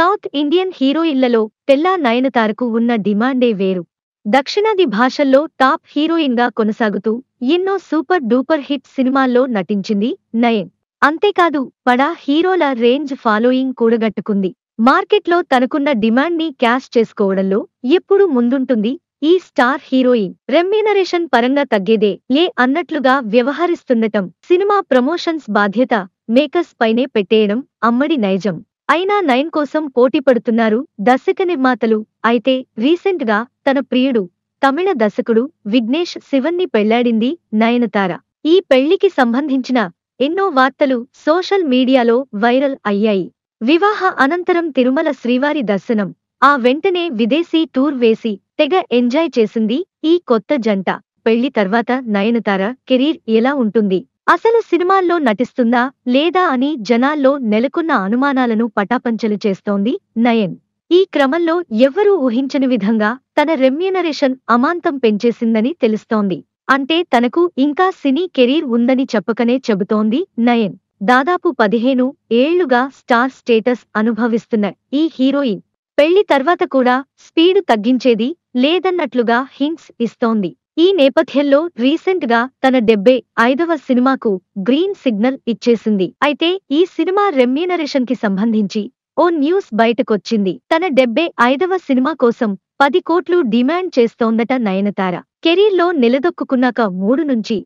south Indian హీరోయిన్లలో తెల్ల నయనతారకు ఉన్న డిమాండే వేరు దక్షిణాది భాషల్లో టాప్ హీరోయిన్గా కొనసాగుతూ ఎన్నో సూపర్ డూపర్ హిట్ సినిమాల్లో నటించింది నయన్ అంతేకాదు పడా హీరోల రేంజ్ ఫాలోయింగ్ కూడగట్టుకుంది మార్కెట్లో తనకున్న డిమాండ్ని క్యాష్ చేసుకోవడంలో ఎప్పుడు ముందుంటుంది ఈ స్టార్ హీరోయిన్ రెమ్యూనరేషన్ పరంగా తగ్గేదే లే అన్నట్లుగా వ్యవహరిస్తుండటం సినిమా ప్రమోషన్స్ బాధ్యత మేకర్స్ పైనే పెట్టేయడం అమ్మడి నైజం అయినా నయన్ కోసం పోటీ పడుతున్నారు దర్శక నిర్మాతలు అయితే రీసెంట్ గా తన ప్రియుడు తమిళ దర్శకుడు విఘ్నేష్ శివన్ని పెళ్లాడింది నయనతార ఈ పెళ్లికి సంబంధించిన ఎన్నో వార్తలు సోషల్ మీడియాలో వైరల్ అయ్యాయి వివాహ అనంతరం తిరుమల శ్రీవారి దర్శనం ఆ వెంటనే విదేశీ టూర్ వేసి తెగ ఎంజాయ్ చేసింది ఈ కొత్త జంట పెళ్లి తర్వాత నయనతార కెరీర్ ఎలా ఉంటుంది అసలు సినిమాల్లో నటిస్తుందా లేదా అని జనాల్లో నెలకొన్న అనుమానాలను పటాపంచలు చేస్తోంది నయన్ ఈ క్రమంలో ఎవ్వరూ ఊహించని విధంగా తన రెమ్యూనరేషన్ అమాంతం పెంచేసిందని తెలుస్తోంది అంటే తనకు ఇంకా సినీ కెరీర్ ఉందని చెప్పకనే చెబుతోంది నయన్ దాదాపు పదిహేను ఏళ్లుగా స్టార్ స్టేటస్ అనుభవిస్తున్న ఈ హీరోయిన్ పెళ్లి తర్వాత కూడా స్పీడు తగ్గించేది లేదన్నట్లుగా హింట్స్ ఇస్తోంది ఈ నేపథ్యంలో రీసెంట్ గా తన డెబ్బే ఐదవ సినిమాకు గ్రీన్ సిగ్నల్ ఇచ్చేసింది అయితే ఈ సినిమా రెమ్యూనరేషన్ కి సంబంధించి ఓ న్యూస్ బయటకొచ్చింది తన డెబ్బే ఐదవ సినిమా కోసం పది కోట్లు డిమాండ్ చేస్తోందట నయనతార కెరీర్లో నిలదొక్కుకున్నాక మూడు నుంచి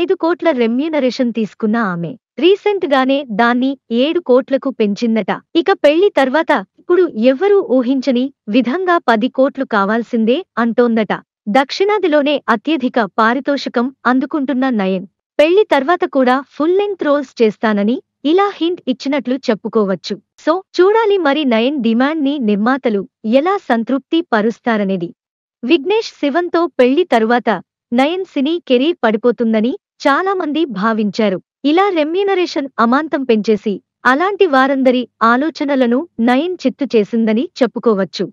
ఐదు కోట్ల రెమ్యూనరేషన్ తీసుకున్న ఆమె రీసెంట్ గానే దాన్ని ఏడు కోట్లకు పెంచిందట ఇక పెళ్లి తర్వాత ఇప్పుడు ఎవ్వరూ ఊహించని విధంగా పది కోట్లు కావాల్సిందే అంటోందట దక్షిణాదిలోనే అత్యధిక పారితోషికం అందుకుంటున్న నయన్ పెళ్లి తర్వాత కూడా ఫుల్ లెంగ్త్ రోల్స్ చేస్తానని ఇలా హింట్ ఇచ్చినట్లు చెప్పుకోవచ్చు సో చూడాలి మరి నయన్ డిమాండ్ ని నిర్మాతలు ఎలా సంతృప్తి పరుస్తారనేది విఘ్నేష్ శివంతో పెళ్లి తరువాత నయన్ సినీ కెరీర్ పడిపోతుందని చాలామంది భావించారు ఇలా రెమ్యూనరేషన్ అమాంతం పెంచేసి అలాంటి వారందరి ఆలోచనలను నయన్ చిత్తు చేసిందని చెప్పుకోవచ్చు